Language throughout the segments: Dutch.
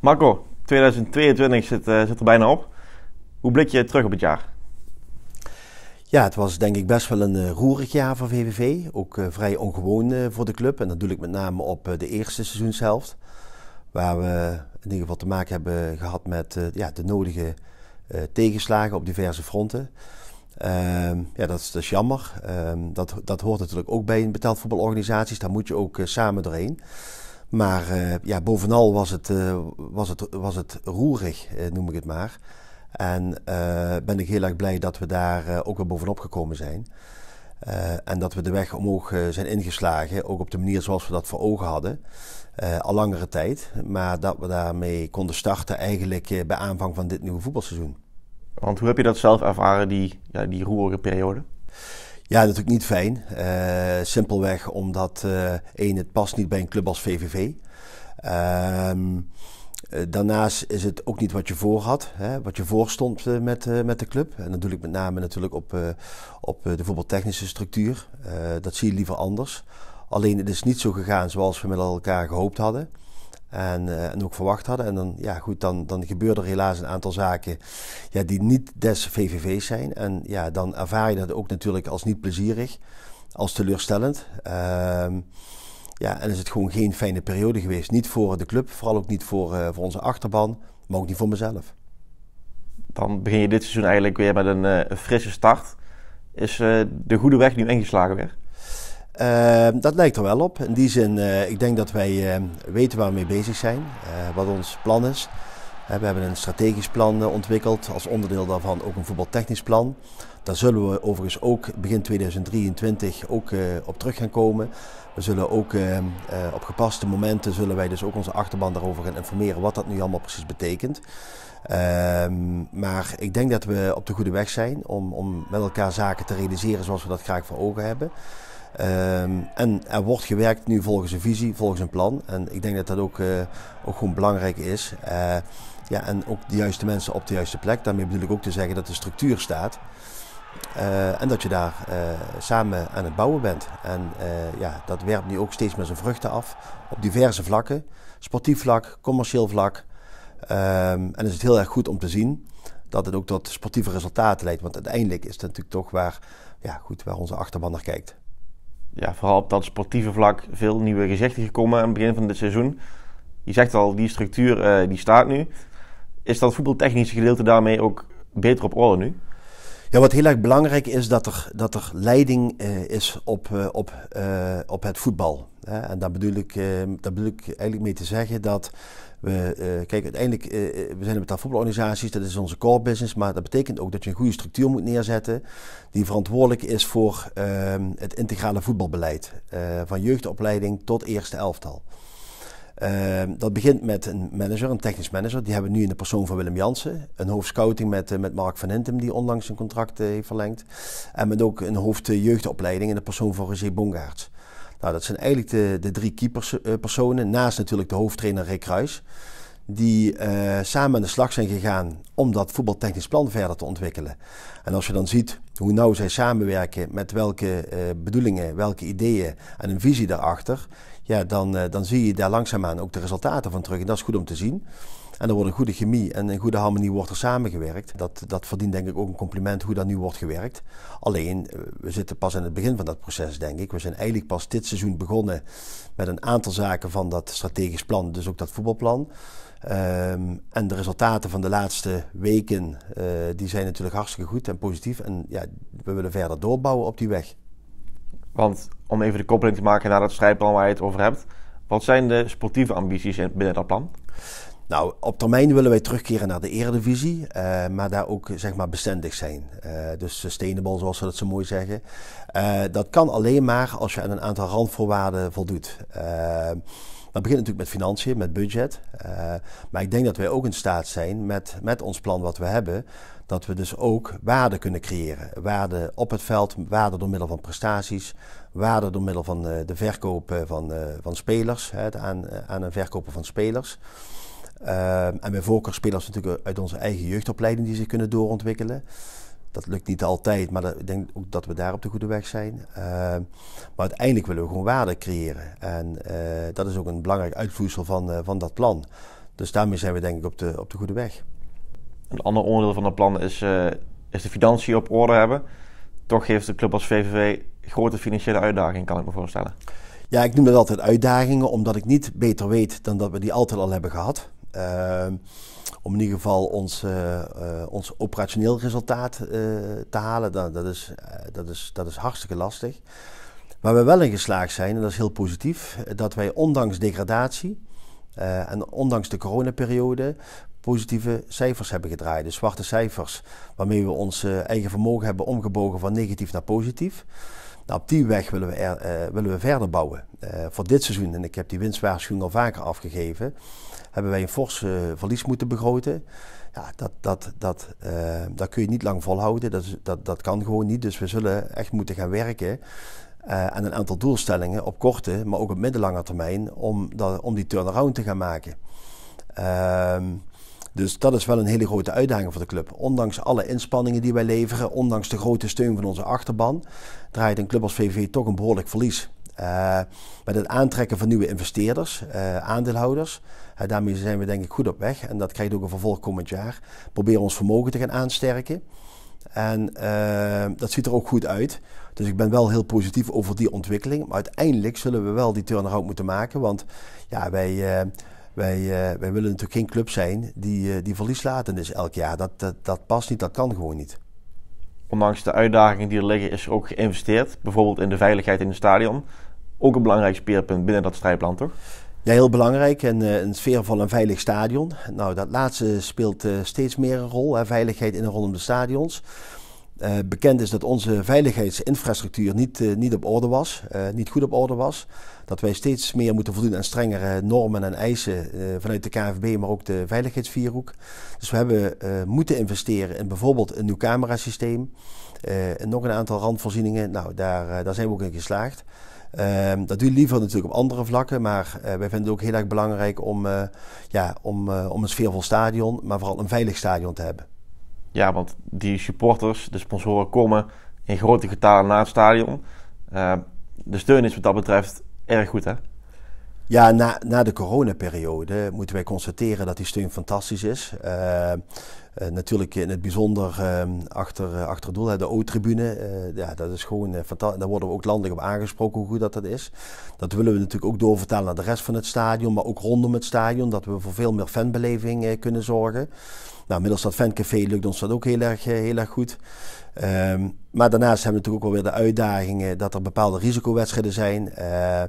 Marco, 2022 zit, eh, zit, er bijna op. Hoe blik je terug op het jaar? Ja, het was denk ik best wel een eh, roerig jaar voor VVV. Ook eh, vrij ongewoon voor de club. En dat doe ik met name op de eerste seizoenshelft. Waar we in ieder geval te maken hebben gehad met ja, de nodige tegenslagen op diverse fronten. Ehm, ja, dat is, dat is jammer. Ehm, dat, dat hoort natuurlijk ook bij een betaald voetbalorganisaties. Daar moet je ook samen doorheen. Maar eh, ja, bovenal was het, eh, was het, was het roerig, eh, noem ik het maar. En ben ik heel erg blij dat we daar ook weer bovenop gekomen zijn. en dat we de weg omhoog zijn ingeslagen, ook op de manier zoals we dat voor ogen hadden. al langere tijd, maar dat we daarmee konden starten eigenlijk bij aanvang van dit nieuwe voetbalseizoen. Want hoe heb je dat zelf ervaren, die, ja, die roerige periode? Ja, natuurlijk niet fijn. Eh, simpelweg omdat uh, één, het past niet bij een club als VVV. Ehm, eh, daarnaast is het ook niet wat je voor had, hè, wat je voorstond met, met de club. En dat doe ik met name natuurlijk op, op de voetbaltechnische structuur. dat zie je liever anders. Alleen het is niet zo gegaan zoals we met elkaar gehoopt hadden. Eh, en, ook verwacht hadden. En dan, ja, goed, dan, dan gebeuren er helaas een aantal zaken ja, die niet des VVV's zijn. En ja, dan ervaar je dat ook natuurlijk als niet plezierig, als teleurstellend. Ehm, ja, en is het gewoon geen fijne periode geweest. Niet voor de club, vooral ook niet voor, eh, voor onze achterban, maar ook niet voor mezelf. Dan begin je dit seizoen eigenlijk weer met een eh, frisse start. Is de goede weg nu ingeslagen weer? Ehm, dat lijkt er wel op. In die zin, eh, ik denk dat wij ehm, weten waar we mee bezig zijn, eh, wat ons plan is. Eh, we hebben een strategisch plan ontwikkeld, als onderdeel daarvan ook een voetbaltechnisch plan. Daar zullen we overigens ook begin 2023 ook op terug gaan komen. We zullen ook ehm, op gepaste momenten zullen wij dus ook onze achterban daarover gaan informeren wat dat nu allemaal precies betekent. maar ik denk dat we op de goede weg zijn om, om met elkaar zaken te realiseren zoals we dat graag voor ogen hebben. Ehm, en er wordt gewerkt nu volgens een visie, volgens een plan. En ik denk dat dat ook, eh, ook gewoon belangrijk is. Eh, ja, en ook de juiste mensen op de juiste plek. Daarmee bedoel ik ook te zeggen dat de structuur staat. Eh, en dat je daar samen aan het bouwen bent. En ja, dat werpt nu ook steeds meer zijn vruchten af. Op diverse vlakken. Sportief vlak, commercieel vlak. Um, en is het heel erg goed om te zien dat het ook tot sportieve resultaten leidt. Want uiteindelijk is dat natuurlijk toch waar, ja, goed, waar onze achterban naar kijkt ja, vooral op dat sportieve vlak veel nieuwe gezichten gekomen aan het begin van dit seizoen. Je zegt al, die structuur eh, die staat nu. Is dat voetbaltechnische gedeelte daarmee ook beter op orde nu? Ja, wat heel erg belangrijk is dat er, dat er leiding eh, is op, eh, op, eh, op het voetbal. Hè? En daar bedoel, ik, ehm, daar bedoel ik eigenlijk mee te zeggen dat we, kijk, uiteindelijk, we zijn met voetbalorganisaties, dat is onze core business, maar dat betekent ook dat je een goede structuur moet neerzetten die verantwoordelijk is voor ehm, het integrale voetbalbeleid. van jeugdopleiding tot eerste elftal. Ehm, dat begint met een manager, een technisch manager. Die hebben we nu in de persoon van Willem Jansen. Een hoofdscouting met, eh, met Mark van Hintem, die onlangs zijn contract eh, heeft verlengd. En met ook een hoofd eh, jeugdopleiding in de persoon van Roger Bongaerts. Nou, dat zijn eigenlijk de, de drie personen naast natuurlijk de hoofdtrainer Rick Kruijs die eh, samen aan de slag zijn gegaan om dat voetbaltechnisch plan verder te ontwikkelen. En als je dan ziet hoe nauw zij samenwerken, met welke eh, bedoelingen, welke ideeën en een visie daarachter, ja, dan, eh, dan zie je daar langzaamaan ook de resultaten van terug. En dat is goed om te zien. En er wordt een goede chemie en een goede harmonie wordt er samengewerkt. Dat, dat verdient denk ik ook een compliment hoe dat nu wordt gewerkt. Alleen, eh, we zitten pas in het begin van dat proces, denk ik. We zijn eigenlijk pas dit seizoen begonnen met een aantal zaken van dat strategisch plan, dus ook dat voetbalplan. Ehm, en de resultaten van de laatste weken, eh, die zijn natuurlijk hartstikke goed en positief. En ja, we willen verder doorbouwen op die weg. Want om even de koppeling te maken naar dat strijdplan waar je het over hebt. Wat zijn de sportieve ambities binnen dat plan? Nou, op termijn willen wij terugkeren naar de eredivisie, uh, maar daar ook zeg maar bestendig zijn. Eh, dus sustainable, zoals ze dat zo mooi zeggen. Eh, dat kan alleen maar als je aan een aantal randvoorwaarden voldoet. dat begint natuurlijk met financiën, met budget. maar ik denk dat wij ook in staat zijn met, met ons plan wat we hebben, dat we dus ook waarde kunnen creëren. Waarde op het veld, waarde door middel van prestaties, waarde door middel van de verkoop van, van spelers, hè, aan, aan een verkopen van spelers. Ehm, en met spelers natuurlijk uit onze eigen jeugdopleiding die zich kunnen doorontwikkelen. Dat lukt niet altijd, maar ik denk ook dat we daar op de goede weg zijn. Ehm, maar uiteindelijk willen we gewoon waarde creëren. En eh, dat is ook een belangrijk uitvloeisel van, eh, van dat plan. Dus daarmee zijn we denk ik op de, op de goede weg. Een ander onderdeel van dat plan is, eh, is de financiën op orde hebben. Toch geeft de club als VVV grote financiële uitdagingen, kan ik me voorstellen. Ja, ik noem dat altijd uitdagingen, omdat ik niet beter weet dan dat we die altijd al hebben gehad. Ehm, om in ieder geval ons, eh, eh, ons operationeel resultaat eh, te halen, dat, dat, is, dat, is, dat is hartstikke lastig. Waar we wel in geslaagd zijn, en dat is heel positief, dat wij ondanks degradatie en ondanks de coronaperiode positieve cijfers hebben gedraaid. Dus zwarte cijfers waarmee we ons eigen vermogen hebben omgebogen van negatief naar positief. Nou, op die weg willen we, willen we verder bouwen voor dit seizoen. En ik heb die winstwaarschuwing al vaker afgegeven hebben wij een fors eh, verlies moeten begroten. Ja, dat, dat, dat, eh, dat kun je niet lang volhouden. Dat, is, dat, dat kan gewoon niet. Dus we zullen echt moeten gaan werken. Eh, aan een aantal doelstellingen op korte, maar ook op middellange termijn, om, dat, om die turnaround te gaan maken. Ehm, dus dat is wel een hele grote uitdaging voor de club. Ondanks alle inspanningen die wij leveren, ondanks de grote steun van onze achterban, draait een club als VVV toch een behoorlijk verlies. Eh, met het aantrekken van nieuwe investeerders, eh, aandeelhouders. Eh, daarmee zijn we denk ik goed op weg. En dat krijgt ook een vervolg komend jaar. Proberen ons vermogen te gaan aansterken. En dat ziet er ook goed uit. Dus ik ben wel heel positief over die ontwikkeling. Maar uiteindelijk zullen we wel die turnaround moeten maken. Want ja, wij, wij, wij willen natuurlijk geen club zijn die, die verlieslatend is elk jaar. Dat, dat, dat past niet, dat kan gewoon niet. Ondanks de uitdagingen die er liggen, is er ook geïnvesteerd. Bijvoorbeeld in de veiligheid in het stadion ook een belangrijk speerpunt binnen dat strijdplan, toch? Ja, heel belangrijk. En uh, een sfeervol en veilig stadion. Nou, dat laatste speelt eh, steeds meer een rol. Hè, veiligheid in en rondom de stadions. Eh, bekend is dat onze veiligheidsinfrastructuur niet, niet op orde was, niet goed op orde was. Dat wij steeds meer moeten voldoen aan strengere normen en eisen vanuit de KVB, maar ook de veiligheidsvierhoek. Dus we hebben moeten investeren in bijvoorbeeld een nieuw camerasysteem. nog een aantal randvoorzieningen. Nou, daar, daar zijn we ook in geslaagd. Um, dat je liever natuurlijk op andere vlakken, maar uh, wij vinden het ook heel erg belangrijk om, eh, ja, om, eh, om een sfeervol stadion, maar vooral een veilig stadion te hebben. Ja, want die supporters, de sponsoren komen in grote getalen naar het stadion. Ehm, de steun is wat dat betreft erg goed, hè? Ja, na, na de coronaperiode moeten wij constateren dat die steun fantastisch is. Eh, eh, natuurlijk in het bijzonder ehm, achter, eh, achter doel, de O-tribune. ja, dat is gewoon fantastisch. Daar worden we ook landig op aangesproken hoe goed dat, dat is. Dat willen we natuurlijk ook doorvertalen naar de rest van het stadion, maar ook rondom het stadion. Dat we voor veel meer fanbeleving kunnen zorgen. Nou, middels dat fancafé lukt ons dat ook heel erg, eh, heel erg goed. Ehm, maar daarnaast hebben we natuurlijk ook wel weer de uitdagingen dat er bepaalde risicowedstrijden zijn. Eh,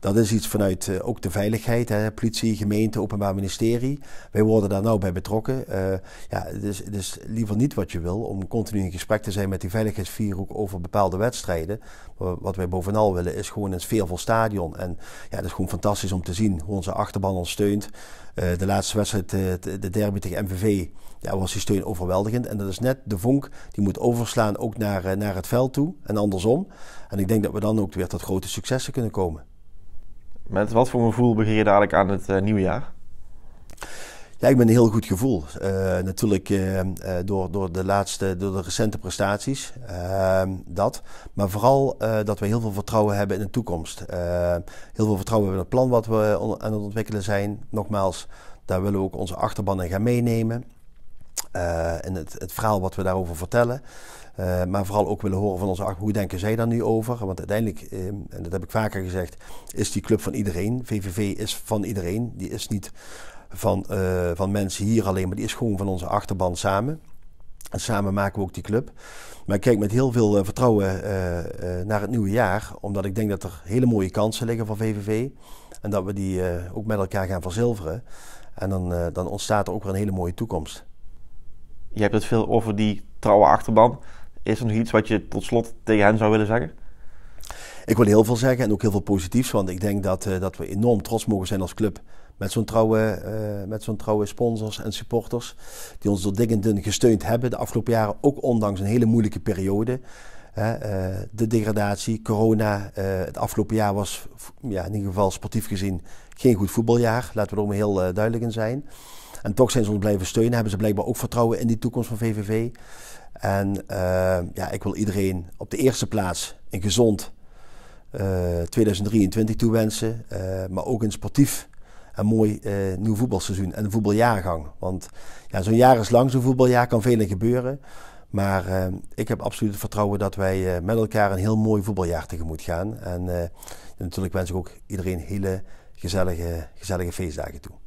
dat is iets vanuit eh, ook de veiligheid, hè, politie, gemeente, openbaar ministerie. Wij worden daar nou bij betrokken. ja, het is, dus, dus liever niet wat je wil om continu in gesprek te zijn met die veiligheidsvierhoek over bepaalde wedstrijden. wat wij bovenal willen is gewoon een sfeervol stadion. En ja, dat is gewoon fantastisch om te zien hoe onze achterban ons steunt. de laatste wedstrijd, de derby tegen MVV, ja, was die steun overweldigend. En dat is net de vonk die moet overslaan ook naar, eh, naar het veld toe en andersom. En ik denk dat we dan ook weer tot grote successen kunnen komen. Met wat voor gevoel begin je dadelijk aan het eh, nieuwe jaar? Ja, ik ben een heel goed gevoel. Eh, natuurlijk door, door de laatste, door de recente prestaties. Ehm, dat. Maar vooral dat we heel veel vertrouwen hebben in de toekomst. heel veel vertrouwen hebben in het plan wat we aan het ontwikkelen zijn. Nogmaals, daar willen we ook onze achterban in gaan meenemen en eh, het, het, verhaal wat we daarover vertellen. Eh, maar vooral ook willen horen van onze acht, hoe denken zij daar nu over? Want uiteindelijk, ehm, en dat heb ik vaker gezegd, is die club van iedereen. VVV is van iedereen. Die is niet van, eh, van mensen hier alleen, maar die is gewoon van onze achterban samen. En samen maken we ook die club. Maar ik kijk met heel veel vertrouwen naar het nieuwe jaar, omdat ik denk dat er hele mooie kansen liggen voor VVV. En dat we die ook met elkaar gaan verzilveren. En dan, dan ontstaat er ook weer een hele mooie toekomst je hebt het veel over die trouwe achterban. Is er nog iets wat je tot slot tegen hen zou willen zeggen? Ik wil heel veel zeggen en ook heel veel positiefs. Want ik denk dat, eh, dat we enorm trots mogen zijn als club. Met zo'n trouwe, eh, met zo'n trouwe sponsors en supporters. Die ons door dik en gesteund hebben de afgelopen jaren. Ook ondanks een hele moeilijke periode. Eh, de degradatie, corona. het afgelopen jaar was ja, in ieder geval sportief gezien geen goed voetbaljaar. Laten we er ook heel duidelijk in zijn. En toch zijn ze ons blijven steunen. Hebben ze blijkbaar ook vertrouwen in die toekomst van VVV. En eh, ja, ik wil iedereen op de eerste plaats een gezond 2023 eh, toewensen. Eh, maar ook een sportief en mooi nieuw voetbalseizoen en een voetbaljaargang. Want ja, zo'n jaar is lang, zo'n voetbaljaar kan veel gebeuren. Maar ik heb absoluut het vertrouwen dat wij met elkaar een heel mooi voetbaljaar tegemoet gaan. En natuurlijk wens ik ook iedereen hele gezellige, gezellige feestdagen toe.